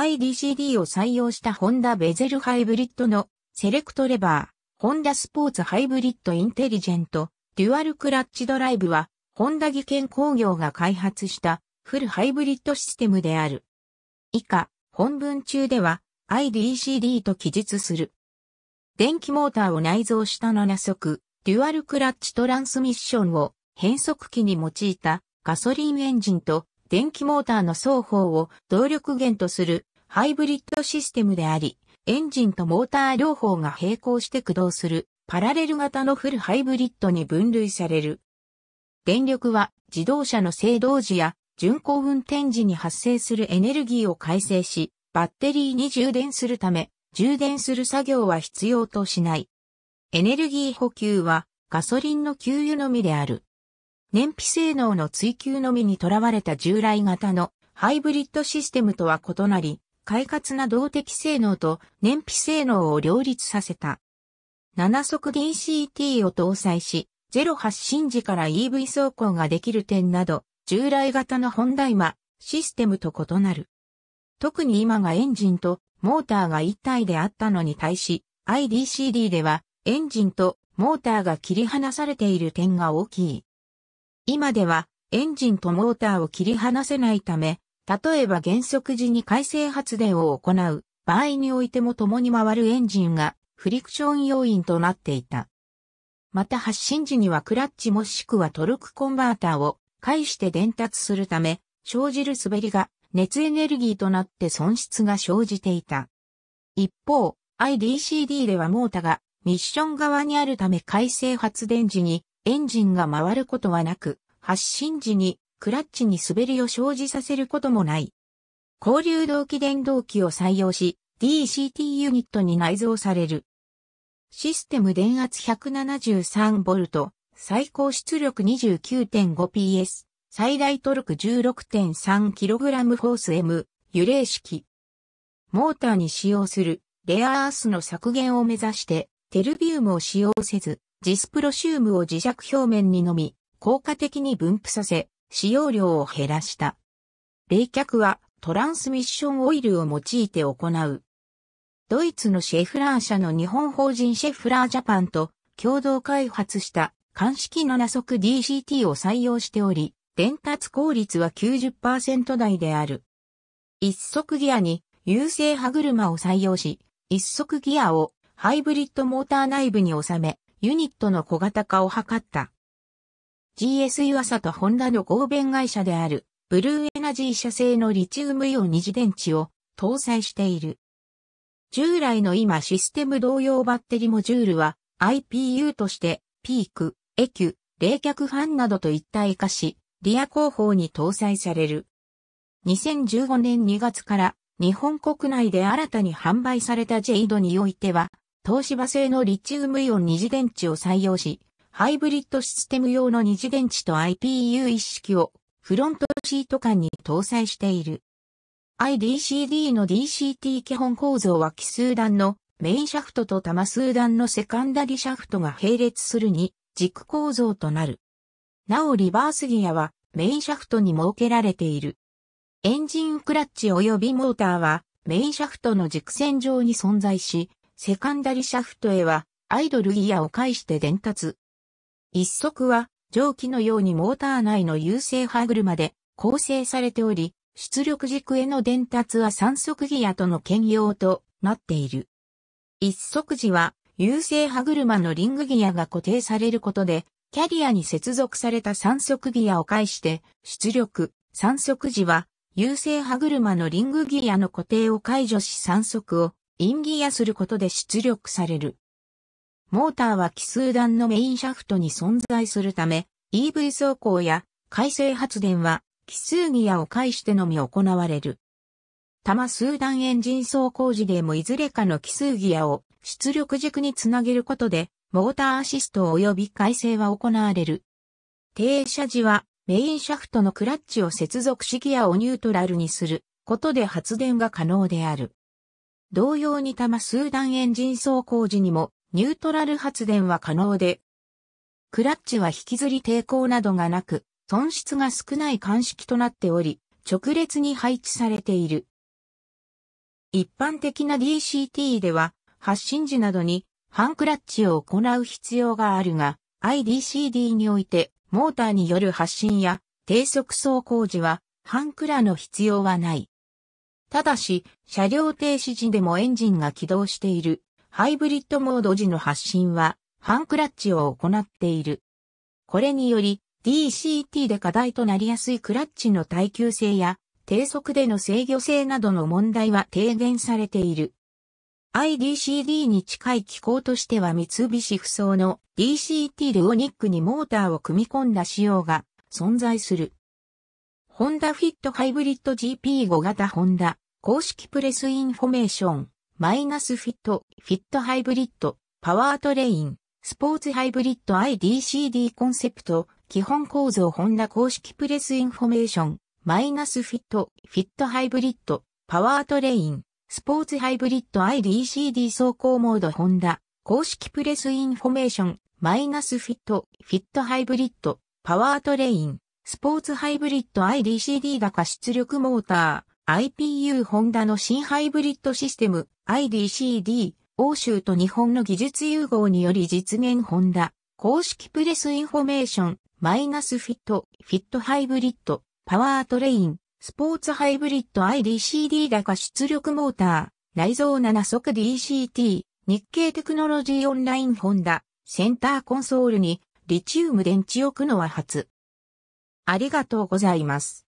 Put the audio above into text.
IDCD を採用したホンダベゼルハイブリッドのセレクトレバー、ホンダスポーツハイブリッドインテリジェント、デュアルクラッチドライブは、ホンダ技研工業が開発したフルハイブリッドシステムである。以下、本文中では IDCD と記述する。電気モーターを内蔵した7速、デュアルクラッチトランスミッションを変速機に用いたガソリンエンジンと電気モーターの双方を動力源とするハイブリッドシステムであり、エンジンとモーター両方が並行して駆動するパラレル型のフルハイブリッドに分類される。電力は自動車の制動時や巡航運転時に発生するエネルギーを改正し、バッテリーに充電するため、充電する作業は必要としない。エネルギー補給はガソリンの給油のみである。燃費性能の追求のみにとらわれた従来型のハイブリッドシステムとは異なり、快活な動的性能と燃費性能を両立させた。7速 DCT を搭載し、0発進時から EV 走行ができる点など、従来型の本題はシステムと異なる。特に今がエンジンとモーターが一体であったのに対し、IDCD ではエンジンとモーターが切り離されている点が大きい。今ではエンジンとモーターを切り離せないため、例えば減速時に回生発電を行う場合においても共に回るエンジンがフリクション要因となっていた。また発進時にはクラッチもしくはトルクコンバーターを介して伝達するため生じる滑りが熱エネルギーとなって損失が生じていた。一方、IDCD ではモータがミッション側にあるため回生発電時にエンジンが回ることはなく、発進時にクラッチに滑りを生じさせることもない。交流動機電動機を採用し、DCT ユニットに内蔵される。システム電圧 173V、最高出力 29.5PS、最大トルク 16.3kg フォース M、揺れ式。モーターに使用するレアアースの削減を目指して、テルビウムを使用せず、ジスプロシウムを磁石表面にのみ、効果的に分布させ、使用量を減らした。冷却はトランスミッションオイルを用いて行う。ドイツのシェフラー社の日本法人シェフラージャパンと共同開発した鑑識7速 DCT を採用しており、伝達効率は90%台である。一速ギアに優勢歯車を採用し、一速ギアをハイブリッドモーター内部に収め、ユニットの小型化を図った。GS 湯浅とホンダの合弁会社である、ブルーエナジー社製のリチウムイオン二次電池を搭載している。従来の今システム同様バッテリモジュールは IPU としてピーク、エキュ、冷却ファンなどと一体化し、リア工法に搭載される。2015年2月から日本国内で新たに販売されたジェイドにおいては、東芝製のリチウムイオン二次電池を採用し、ハイブリッドシステム用の二次電池と IPU 一式をフロントシート間に搭載している。IDCD の DCT 基本構造は奇数段のメインシャフトと多数段のセカンダリシャフトが並列するに軸構造となる。なおリバースギアはメインシャフトに設けられている。エンジンクラッチ及びモーターはメインシャフトの軸線上に存在し、セカンダリシャフトへはアイドルギアを介して伝達。一足は蒸気のようにモーター内の優勢歯車で構成されており、出力軸への伝達は三足ギアとの兼用となっている。一足時は優勢歯車のリングギアが固定されることで、キャリアに接続された三足ギアを介して、出力、三足時は、優勢歯車のリングギアの固定を解除し三足を、インギアすることで出力される。モーターは奇数段のメインシャフトに存在するため、EV 走行や回生発電は奇数ギアを介してのみ行われる。多摩数段エンジン走行時でもいずれかの奇数ギアを出力軸につなげることで、モーターアシスト及び回生は行われる。停車時はメインシャフトのクラッチを接続しギアをニュートラルにすることで発電が可能である。同様に多摩数段エンジン走行時にもニュートラル発電は可能で、クラッチは引きずり抵抗などがなく、損失が少ない鑑識となっており、直列に配置されている。一般的な DCT では、発進時などに半クラッチを行う必要があるが、IDCD において、モーターによる発進や低速走行時は、半クラの必要はない。ただし、車両停止時でもエンジンが起動しているハイブリッドモード時の発進は、半クラッチを行っている。これにより、DCT で課題となりやすいクラッチの耐久性や、低速での制御性などの問題は低減されている。IDCD に近い機構としては三菱不走の DCT ルオニックにモーターを組み込んだ仕様が存在する。ホンダフィットハイブリッド GP5 型ホンダ公式プレスインフォメーションマイナスフィット、フィットハイブリッド、パワートレイン、スポーツハイブリッド IDCD コンセプト、基本構造ホンダ公式プレスインフォメーション、マイナスフィット、フィットハイブリッド、パワートレイン、スポーツハイブリッド IDCD 走行モードホンダ、公式プレスインフォメーション、マイナスフィット、フィットハイブリッド、パワートレイン、スポーツハイブリッド IDCD 高出力モーター、IPU ホンダの新ハイブリッドシステム IDCD 欧州と日本の技術融合により実現ホンダ公式プレスインフォメーションマイナスフィットフィットハイブリッドパワートレインスポーツハイブリッド IDCD 高出力モーター内蔵7速 DCT 日経テクノロジーオンラインホンダセンターコンソールにリチウム電池を置くのは初。ありがとうございます。